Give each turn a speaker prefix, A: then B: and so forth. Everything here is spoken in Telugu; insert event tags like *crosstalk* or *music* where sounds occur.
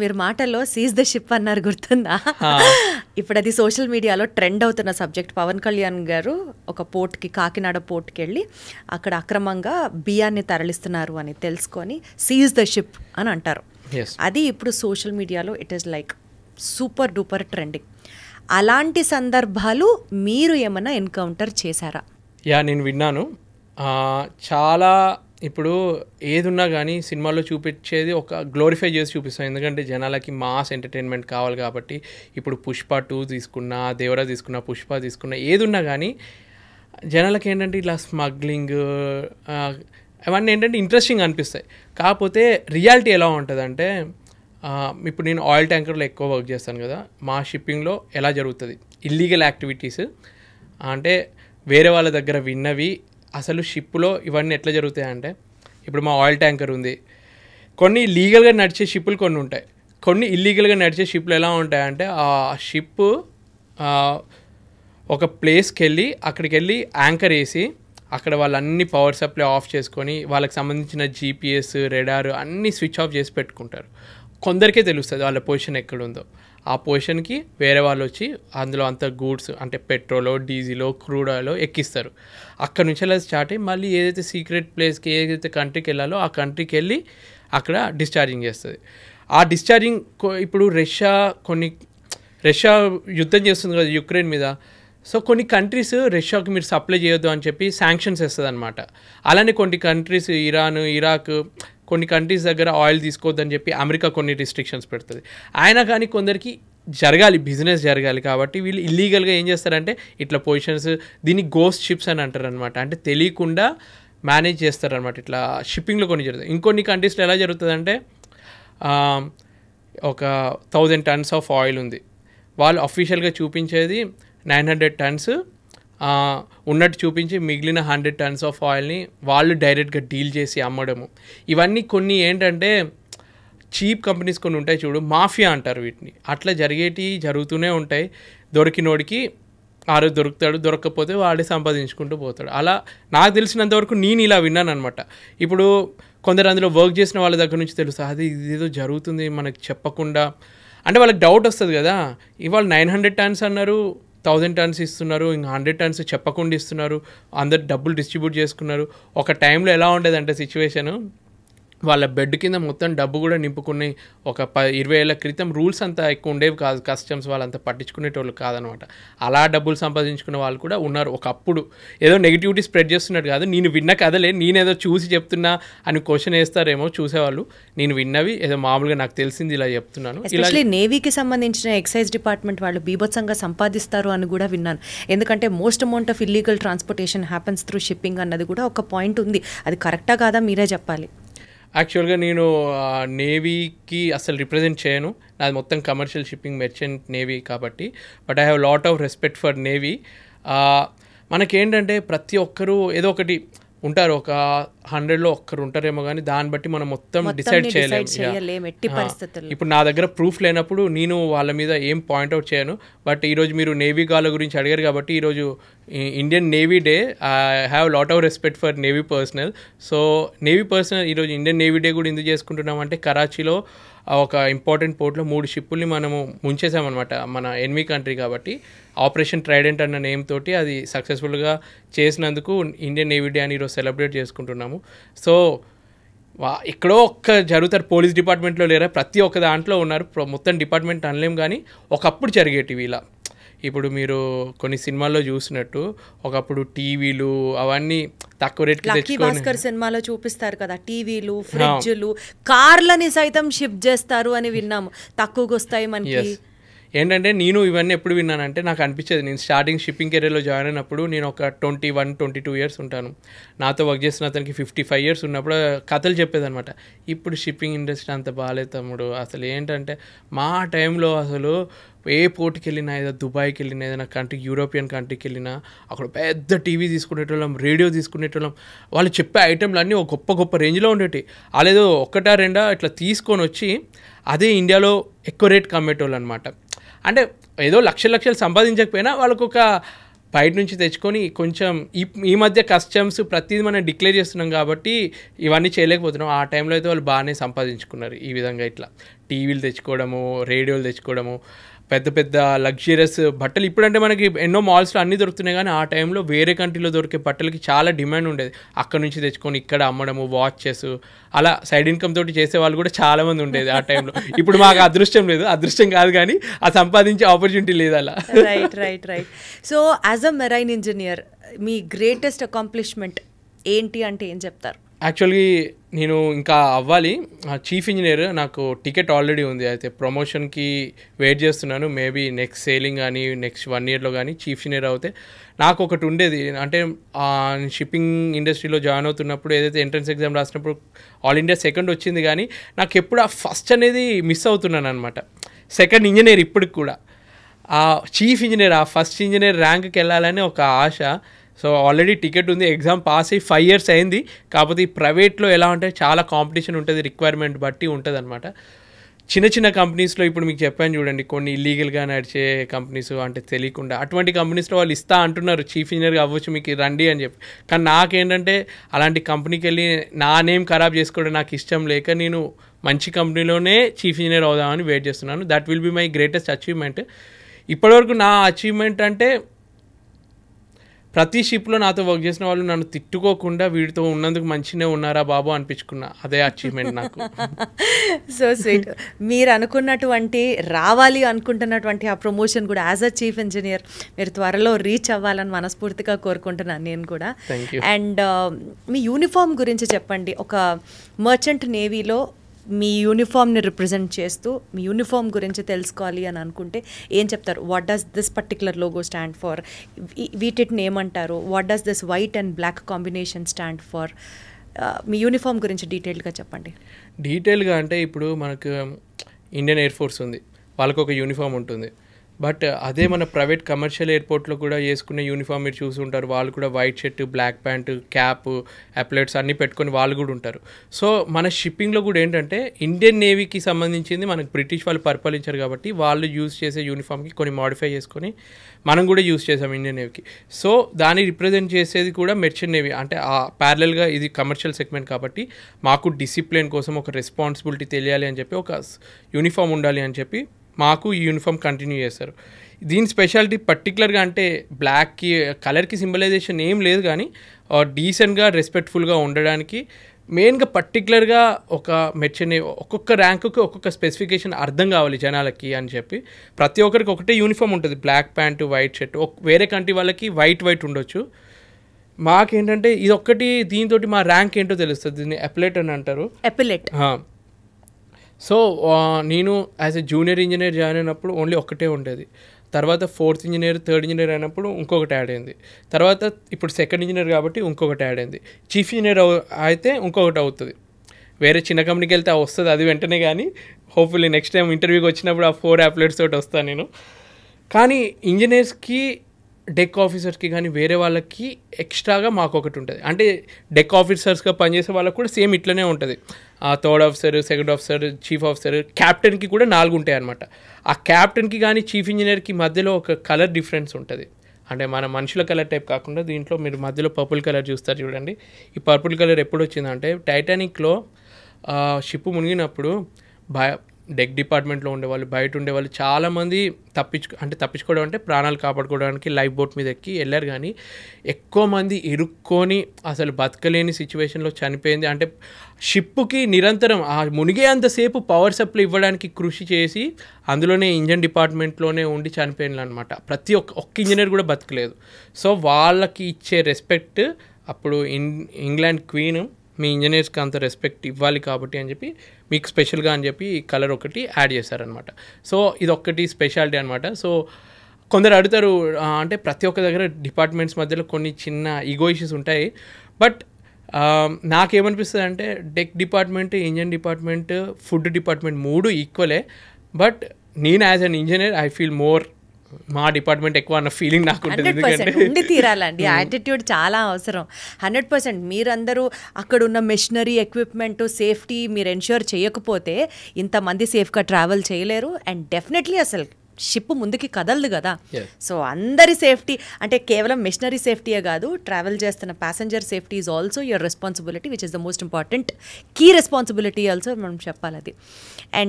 A: మీరు మాటల్లో సీజ్ ద షిప్ అన్నారు గుర్తుందా ఇప్పుడు అది సోషల్ మీడియాలో ట్రెండ్ అవుతున్న సబ్జెక్ట్ పవన్ కళ్యాణ్ గారు ఒక పోర్ట్కి కాకినాడ పోర్ట్కి వెళ్ళి అక్కడ అక్రమంగా బియ్యాన్ని తరలిస్తున్నారు అని తెలుసుకొని సీజ్ ద షిప్ అని అంటారు అది ఇప్పుడు సోషల్ మీడియాలో it is like super duper trending అలాంటి సందర్భాలు మీరు ఏమైనా ఎన్కౌంటర్ చేశారా
B: యా నేను విన్నాను చాలా ఇప్పుడు ఏది ఉన్నా కానీ సినిమాలో చూపించేది ఒక గ్లోరిఫై చేసి చూపిస్తాం ఎందుకంటే జనాలకి మాస్ ఎంటర్టైన్మెంట్ కావాలి కాబట్టి ఇప్పుడు పుష్ప టూ తీసుకున్నా దేవరా తీసుకున్నా పుష్ప తీసుకున్నా ఏది ఉన్నా కానీ జనాలకి ఏంటంటే ఇలా స్మగ్లింగ్ అవన్నీ ఏంటంటే ఇంట్రెస్టింగ్ అనిపిస్తాయి కాకపోతే రియాలిటీ ఎలా ఉంటుంది అంటే ఇప్పుడు నేను ఆయిల్ ట్యాంకర్లో ఎక్కువ వర్క్ చేస్తాను కదా మా షిప్పింగ్లో ఎలా జరుగుతుంది ఇల్లీగల్ యాక్టివిటీస్ అంటే వేరే వాళ్ళ దగ్గర విన్నవి అసలు షిప్లో ఇవన్నీ ఎట్లా జరుగుతాయంటే ఇప్పుడు మా ఆయిల్ ట్యాంకర్ ఉంది కొన్ని లీగల్గా నడిచే షిప్పులు కొన్ని ఉంటాయి కొన్ని ఇల్లీగల్గా నడిచే షిప్లు ఎలా ఉంటాయంటే ఆ షిప్ ఒక ప్లేస్కి వెళ్ళి అక్కడికి వెళ్ళి యాంకర్ వేసి అక్కడ వాళ్ళన్ని పవర్ సప్లై ఆఫ్ చేసుకొని వాళ్ళకి సంబంధించిన జీపీఎస్ రెడార్ అన్నీ స్విచ్ ఆఫ్ చేసి పెట్టుకుంటారు కొందరికే తెలుస్తుంది వాళ్ళ పొజిషన్ ఎక్కడుందో ఆ పొజిషన్కి వేరే వాళ్ళు వచ్చి అందులో అంత గూడ్స్ అంటే పెట్రోలో డీజిలో క్రూడ్ ఆయిల్ ఎక్కిస్తారు అక్కడ నుంచి అలా స్టార్ట్ అయ్యి మళ్ళీ ఏదైతే సీక్రెట్ ప్లేస్కి ఏదైతే కంట్రీకి వెళ్ళాలో ఆ కంట్రీకి వెళ్ళి అక్కడ డిశ్చార్జింగ్ చేస్తుంది ఆ డిశ్చార్జింగ్ ఇప్పుడు రష్యా కొన్ని రష్యా యుద్ధం చేస్తుంది కదా యుక్రెయిన్ మీద సో కొన్ని కంట్రీస్ రష్యాకి మీరు సప్లై చేయొద్దు అని చెప్పి శాంక్షన్స్ వేస్తుంది అనమాట అలానే కొన్ని కంట్రీస్ ఇరాన్ ఇరాక్ కొన్ని కంట్రీస్ దగ్గర ఆయిల్ తీసుకోవద్దని చెప్పి అమెరికా కొన్ని రిస్ట్రిక్షన్స్ పెడుతుంది ఆయన కానీ కొందరికి జరగాలి బిజినెస్ జరగాలి కాబట్టి వీళ్ళు ఇల్లీగల్గా ఏం చేస్తారంటే ఇట్లా పొజిషన్స్ దీన్ని గోస్ట్ షిప్స్ అని అంటారు అనమాట అంటే తెలియకుండా మేనేజ్ చేస్తారనమాట ఇట్లా షిప్పింగ్లో కొన్ని జరుగుతుంది ఇంకొన్ని కంట్రీస్లో ఎలా జరుగుతుందంటే ఒక థౌజండ్ టన్స్ ఆఫ్ ఆయిల్ ఉంది వాళ్ళు అఫీషియల్గా చూపించేది నైన్ హండ్రెడ్ టన్స్ ఉన్నట్టు చూపించి మిగిలిన హండ్రెడ్ టన్స్ ఆఫ్ ఆయిల్ని వాళ్ళు డైరెక్ట్గా డీల్ చేసి అమ్మడము ఇవన్నీ కొన్ని ఏంటంటే చీప్ కంపెనీస్ కొన్ని ఉంటాయి చూడు మాఫియా అంటారు వీటిని అట్లా జరిగేటి జరుగుతూనే ఉంటాయి దొరికినోడికి ఆరు దొరుకుతాడు దొరకకపోతే వాడే సంపాదించుకుంటూ పోతాడు అలా నాకు తెలిసినంతవరకు నేను ఇలా విన్నాను అనమాట ఇప్పుడు కొందరు అందులో వర్క్ చేసిన వాళ్ళ దగ్గర నుంచి తెలుసు అది ఇదేదో జరుగుతుంది మనకు చెప్పకుండా అంటే వాళ్ళకి డౌట్ వస్తుంది కదా ఇవాళ నైన్ హండ్రెడ్ టన్స్ అన్నారు థౌజండ్ టన్స్ ఇస్తున్నారు ఇంకా హండ్రెడ్ టన్స్ చెప్పకుండా ఇస్తున్నారు అందరు డబ్బులు డిస్ట్రిబ్యూట్ చేసుకున్నారు ఒక టైంలో ఎలా ఉండేదంటే సిచ్యువేషను వాళ్ళ బెడ్ కింద మొత్తం డబ్బు కూడా నింపుకుని ఒక ప ఇరవై ఏళ్ళ క్రితం రూల్స్ అంతా ఎక్కువ ఉండేవి కాదు కస్టమ్స్ వాళ్ళంతా పట్టించుకునేటోళ్ళు కాదనమాట అలా డబ్బులు సంపాదించుకున్న వాళ్ళు కూడా ఉన్నారు ఒకప్పుడు ఏదో నెగిటివిటీ స్ప్రెడ్ చేస్తున్నట్టు కాదు నేను విన్న కథలే నేనేదో చూసి చెప్తున్నా అని క్వశ్చన్ వేస్తారేమో చూసేవాళ్ళు నేను విన్నవి ఏదో మామూలుగా నాకు తెలిసింది ఇలా చెప్తున్నాను ఇలా
A: నేవీకి సంబంధించిన ఎక్సైజ్ డిపార్ట్మెంట్ వాళ్ళు బీభత్సంగా సంపాదిస్తారు అని కూడా విన్నాను ఎందుకంటే most amount of illegal transportation happens through shipping అన్నది కూడా ఒక పాయింట్ ఉంది అది కరెక్టా కాదా మీరే చెప్పాలి
B: యాక్చువల్గా నేను నేవీకి అసలు రిప్రజెంట్ చేయను నాది మొత్తం కమర్షియల్ షిప్పింగ్ మెర్చెంట్ నేవీ కాబట్టి but I have lot of respect for navy మనకేంటంటే ప్రతి ఒక్కరూ ఏదో ఒకటి ఉంటారు ఒక హండ్రెడ్లో ఒక్కరు ఉంటారేమో కానీ దాన్ని బట్టి మనం మొత్తం డిసైడ్ చేయలేము ఇప్పుడు నా దగ్గర ప్రూఫ్ లేనప్పుడు నేను వాళ్ళ మీద ఏం పాయింట్అవుట్ చేయను బట్ ఈరోజు మీరు నేవీ గాల గురించి అడిగారు కాబట్టి ఈరోజు Indian navy day I have lot of respect for navy personnel so navy personnel ఈరోజు ఇండియన్ నేవీ డే కూడా ఎందుకు చేసుకుంటున్నాం అంటే కరాచీలో ఒక ఇంపార్టెంట్ పోర్ట్లో మూడు షిప్పుల్ని మనము ముంచేసామన్నమాట మన ఎన్మీ కంట్రీ కాబట్టి ఆపరేషన్ ట్రైడెంట్ అన్న నేమ్ తోటి అది సక్సెస్ఫుల్గా చేసినందుకు ఇండియన్ నేవీ డే అని ఈరోజు సెలబ్రేట్ చేసుకుంటున్నాము సో ఎక్కడో ఒక్క జరుగుతారు పోలీస్ డిపార్ట్మెంట్లో లేరా ప్రతి ఒక్క దాంట్లో ఉన్నారు మొత్తం డిపార్ట్మెంట్ అనలేం కానీ ఒకప్పుడు జరిగేటివి ఇలా ఇప్పుడు మీరు కొన్ని సినిమాల్లో చూసినట్టు ఒకప్పుడు టీవీలు అవన్నీ తక్కువ రేట్ భాస్కర్
A: సినిమాలో చూపిస్తారు కదా టీవీలు ఫ్రిడ్జ్లు కార్లని సైతం షిఫ్ట్ చేస్తారు అని విన్నాము తక్కువకి వస్తాయి మనకి
B: ఏంటంటే నేను ఇవన్నీ ఎప్పుడు విన్నానంటే నాకు అనిపించేది నేను స్టార్టింగ్ షిప్పింగ్ కెరీర్లో జాయిన్ అయినప్పుడు నేను ఒక twenty one twenty two years ఉంటాను నాతో వర్క్ చేసిన అతనికి ఫిఫ్టీ ఫైవ్ ఇయర్స్ ఉన్నప్పుడు కథలు చెప్పేదనమాట ఇప్పుడు షిప్పింగ్ ఇండస్ట్రీ అంత బాగాలేదు తమ్ముడు అసలు ఏంటంటే మా టైంలో అసలు ఏ పోర్ట్కి వెళ్ళినా ఏదో దుబాయ్కి వెళ్ళినా ఏదైనా కంట్రీ యూరోపియన్ కంట్రీకి వెళ్ళినా అక్కడ పెద్ద టీవీ తీసుకునేటోళ్ళం రేడియో తీసుకునేటోళ్ళం వాళ్ళు చెప్పే ఐటెంలు అన్నీ ఒక గొప్ప గొప్ప రేంజ్లో ఉండేవి వాళ్ళేదో ఒకటా రెండా ఇట్లా తీసుకొని వచ్చి అదే ఇండియాలో ఎక్కువ రేట్కి అమ్మేటోళ్ళు అనమాట అంటే ఏదో లక్ష లక్షలు సంపాదించకపోయినా వాళ్ళకు ఒక బయట నుంచి తెచ్చుకొని కొంచెం ఈ ఈ మధ్య కస్టమ్స్ ప్రతిదీ మనం డిక్లేర్ చేస్తున్నాం కాబట్టి ఇవన్నీ చేయలేకపోతున్నాం ఆ టైంలో అయితే వాళ్ళు బాగానే సంపాదించుకున్నారు ఈ విధంగా ఇట్లా టీవీలు తెచ్చుకోవడము రేడియోలు తెచ్చుకోవడము పెద్ద పెద్ద లగ్జరియస్ బట్టలు ఇప్పుడంటే మనకి ఎన్నో మాల్స్లో అన్నీ దొరుకుతున్నాయి కానీ ఆ టైంలో వేరే కంట్రీలో దొరికే బట్టలకి చాలా డిమాండ్ ఉండేది అక్కడ నుంచి తెచ్చుకొని ఇక్కడ అమ్మడము వాచెస్ అలా సైడ్ ఇన్కమ్ తోటి చేసే వాళ్ళు కూడా చాలామంది ఉండేది ఆ టైంలో ఇప్పుడు మాకు అదృష్టం లేదు అదృష్టం కాదు కానీ ఆ సంపాదించే ఆపర్చునిటీ లేదు అలా right
A: right right so as a marine engineer మీ గ్రేటెస్ట్ అకాంప్లిష్మెంట్ ఏంటి అంటే ఏం చెప్తారు
B: యాక్చువల్గా నేను ఇంకా అవ్వాలి చీఫ్ ఇంజనీర్ నాకు టికెట్ ఆల్రెడీ ఉంది అయితే ప్రమోషన్కి వెయిట్ చేస్తున్నాను మేబీ నెక్స్ట్ సేలింగ్ కానీ నెక్స్ట్ వన్ ఇయర్లో కానీ చీఫ్ ఇంజనీర్ అవుతే నాకు ఒకటి ఉండేది అంటే షిప్పింగ్ ఇండస్ట్రీలో జాయిన్ అవుతున్నప్పుడు ఏదైతే ఎంట్రన్స్ ఎగ్జామ్ రాసినప్పుడు ఆల్ ఇండియా సెకండ్ వచ్చింది కానీ నాకు ఎప్పుడు ఆ ఫస్ట్ అనేది మిస్ అవుతున్నాను అనమాట సెకండ్ ఇంజనీర్ ఇప్పటికి కూడా ఆ చీఫ్ ఇంజనీర్ ఆ ఫస్ట్ ఇంజనీర్ ర్యాంక్కి వెళ్ళాలని ఒక ఆశ సో ఆల్రెడీ టికెట్ ఉంది ఎగ్జామ్ పాస్ అయ్యి ఫైవ్ ఇయర్స్ అయింది కాకపోతే ఈ ప్రైవేట్లో ఎలా అంటే చాలా కాంపిటీషన్ ఉంటుంది రిక్వైర్మెంట్ బట్టి ఉంటుంది అనమాట చిన్న చిన్న కంపెనీస్లో ఇప్పుడు మీకు చెప్పాను చూడండి కొన్ని ఇల్లీగల్గా నడిచే కంపెనీస్ అంటే తెలియకుండా అటువంటి కంపెనీస్లో వాళ్ళు ఇస్తా అంటున్నారు చీఫ్ ఇంజనీర్గా అవ్వచ్చు మీకు రండి అని చెప్పి కానీ నాకేంటంటే అలాంటి కంపెనీకి వెళ్ళి నా నేమ్ ఖరాబ్ చేసుకోవడం నాకు ఇష్టం లేక నేను మంచి కంపెనీలోనే చీఫ్ ఇంజనీర్ అవుదామని వెయిట్ చేస్తున్నాను that will be my greatest achievement ఇప్పటివరకు నా అచీవ్మెంట్ అంటే ప్రతి షిప్లో నాతో వర్క్ చేసిన వాళ్ళు నన్ను తిట్టుకోకుండా వీడితో ఉన్నందుకు మంచినే ఉన్నారా బాబు అనిపించుకున్నా అదే అచీవ్మెంట్ నాకు
A: సో *laughs* స్వీట్ మీరు అనుకున్నటువంటి రావాలి అనుకుంటున్నటువంటి ఆ ప్రమోషన్ కూడా యాజ్ అ చీఫ్ ఇంజనీర్ మీరు త్వరలో రీచ్ అవ్వాలని మనస్ఫూర్తిగా కోరుకుంటున్నాను నేను కూడా అండ్ uh, మీ యూనిఫామ్ గురించి చెప్పండి ఒక మర్చెంట్ నేవీలో మీ యూనిఫామ్ని రిప్రజెంట్ చేస్తూ మీ యూనిఫామ్ గురించి తెలుసుకోవాలి అని అనుకుంటే ఏం చెప్తారు what does this particular logo stand for వీటిని ఏమంటారు what does this white and black combination stand for మీ యూనిఫామ్ గురించి డీటెయిల్గా చెప్పండి
B: డీటెయిల్గా అంటే ఇప్పుడు మనకు ఇండియన్ ఎయిర్ ఫోర్స్ ఉంది వాళ్ళకు ఒక యూనిఫామ్ ఉంటుంది బట్ అదే మన ప్రైవేట్ కమర్షియల్ ఎయిర్పోర్ట్లో కూడా వేసుకునే యూనిఫామ్ మీరు చూసుంటారు వాళ్ళు కూడా white shirt black pant cap epaulettes అన్నీ పెట్టుకొని వాళ్ళు కూడా ఉంటారు సో మన షిప్పింగ్లో కూడా ఏంటంటే ఇండియన్ నేవీకి సంబంధించింది మనకు బ్రిటిష్ వాళ్ళు పరిపాలించారు కాబట్టి వాళ్ళు యూజ్ చేసే యూనిఫామ్కి కొన్ని మాడిఫై చేసుకొని మనం కూడా యూజ్ చేసాం ఇండియన్ నేవీకి సో దాన్ని రిప్రజెంట్ చేసేది కూడా మెర్చెంట్ నేవీ అంటే ఆ ప్యారలల్గా ఇది కమర్షియల్ సెగ్మెంట్ కాబట్టి మాకు డిసిప్లిన్ కోసం ఒక రెస్పాన్సిబిలిటీ తెలియాలి అని చెప్పి ఒక యూనిఫామ్ ఉండాలి అని చెప్పి మాకు ఈ యూనిఫామ్ కంటిన్యూ చేస్తారు దీని స్పెషాలిటీ పర్టికులర్గా అంటే బ్లాక్కి కలర్కి సింబలైజేషన్ ఏం లేదు కానీ డీసెంట్గా రెస్పెక్ట్ఫుల్గా ఉండడానికి మెయిన్గా పర్టికులర్గా ఒక మెచ్చని ఒక్కొక్క ర్యాంకుకి ఒక్కొక్క స్పెసిఫికేషన్ అర్థం కావాలి జనాలకి అని చెప్పి ప్రతి ఒక్కరికి ఒకటే యూనిఫామ్ ఉంటుంది బ్లాక్ ప్యాంటు వైట్ షర్ట్ వేరే కంట్రీ వాళ్ళకి వైట్ వైట్ ఉండొచ్చు మాకేంటంటే ఇది ఒక్కటి దీంతో మా ర్యాంక్ ఏంటో తెలుస్తుంది దీన్ని ఎపిలెట్ అని అంటారు ఎపిలెట్ సో నేను as a junior engineer join అయినప్పుడు ఓన్లీ ఒక్కటే ఉండేది తర్వాత ఫోర్త్ ఇంజనీర్ థర్డ్ ఇంజనీర్ అయినప్పుడు ఇంకొకటి యాడ్ అయింది తర్వాత ఇప్పుడు సెకండ్ ఇంజనీర్ కాబట్టి ఇంకొకటి యాడ్ అయింది చీఫ్ ఇంజనీర్ అయితే ఇంకొకటి అవుతుంది వేరే చిన్న కంపెనీకి వెళ్తే వస్తుంది అది వెంటనే కానీ హోప్ఫుల్లీ నెక్స్ట్ టైం ఇంటర్వ్యూకి వచ్చినప్పుడు ఆ ఫోర్ యాప్లెట్స్ తోటి వస్తాను నేను కానీ ఇంజనీర్స్కి డెక్ ఆఫీసర్స్కి కానీ వేరే వాళ్ళకి ఎక్స్ట్రాగా మాకు ఒకటి ఉంటుంది అంటే డెక్ ఆఫీసర్స్గా పనిచేసే వాళ్ళకి కూడా సేమ్ ఇట్లనే ఉంటుంది ఆ third officer second officer chief officer క్యాప్టెన్కి కూడా నాలుగు ఉంటాయి అనమాట ఆ క్యాప్టెన్కి కానీ చీఫ్ ఇంజనీర్కి మధ్యలో ఒక కలర్ డిఫరెన్స్ ఉంటుంది అంటే మన మనుషుల కలర్ టైప్ కాకుండా దీంట్లో మీరు మధ్యలో పర్పుల్ కలర్ చూస్తారు చూడండి ఈ పర్పుల్ కలర్ ఎప్పుడు వచ్చిందంటే టైటానిక్లో షిప్ మునిగినప్పుడు భయ డెక్ డిపార్ట్మెంట్లో ఉండేవాళ్ళు బయట ఉండేవాళ్ళు చాలామంది తప్పించు అంటే తప్పించుకోవడం అంటే ప్రాణాలు కాపాడుకోవడానికి లైఫ్ బోట్ మీద ఎక్కి వెళ్ళారు కానీ ఎక్కువ మంది ఇరుక్కొని అసలు బతకలేని సిచ్యువేషన్లో చనిపోయింది అంటే షిప్కి నిరంతరం ఆ మునిగే అంతసేపు పవర్ సప్లై ఇవ్వడానికి కృషి చేసి అందులోనే ఇంజన్ డిపార్ట్మెంట్లోనే ఉండి చనిపోయింది అనమాట ప్రతి ఒక్క ఒక్క ఇంజనీర్ కూడా బతకలేదు సో వాళ్ళకి ఇచ్చే రెస్పెక్ట్ అప్పుడు ఇంగ్లాండ్ క్వీన్ మీ ఇంజనీర్స్కి అంత రెస్పెక్ట్ ఇవ్వాలి కాబట్టి అని చెప్పి మీకు స్పెషల్గా అని చెప్పి కలర్ ఒకటి యాడ్ చేశారనమాట సో ఇది ఒక్కటి స్పెషాలిటీ అనమాట సో కొందరు అడుగుతారు అంటే ప్రతి ఒక్క దగ్గర డిపార్ట్మెంట్స్ మధ్యలో కొన్ని చిన్న ఈగో ఇష్యూస్ ఉంటాయి బట్ నాకేమనిపిస్తుంది అంటే deck department engine department food department మూడు ఈక్వలే బట్ నేను as an engineer I feel more మా డిపార్ట్మెంట్ ఎక్కువ అన్న ఫీలింగ్ నాకు ఉండి తీరాలండి
A: యాటిట్యూడ్ చాలా అవసరం హండ్రెడ్ పర్సెంట్ మీరందరూ అక్కడ ఉన్న మెషినరీ ఎక్విప్మెంట్ సేఫ్టీ మీరు ఎన్ష్యూర్ చేయకపోతే ఇంతమంది సేఫ్గా ట్రావెల్ చేయలేరు అండ్ డెఫినెట్లీ అసలు షిప్ ముందుకి కదలదు కదా సో అందరి సేఫ్టీ అంటే కేవలం మిషనరీ సేఫ్టీయే కాదు ట్రావెల్ చేస్తున్న passenger safety is also your responsibility which is the most important key responsibility also మనం చెప్పాలి అది అండ్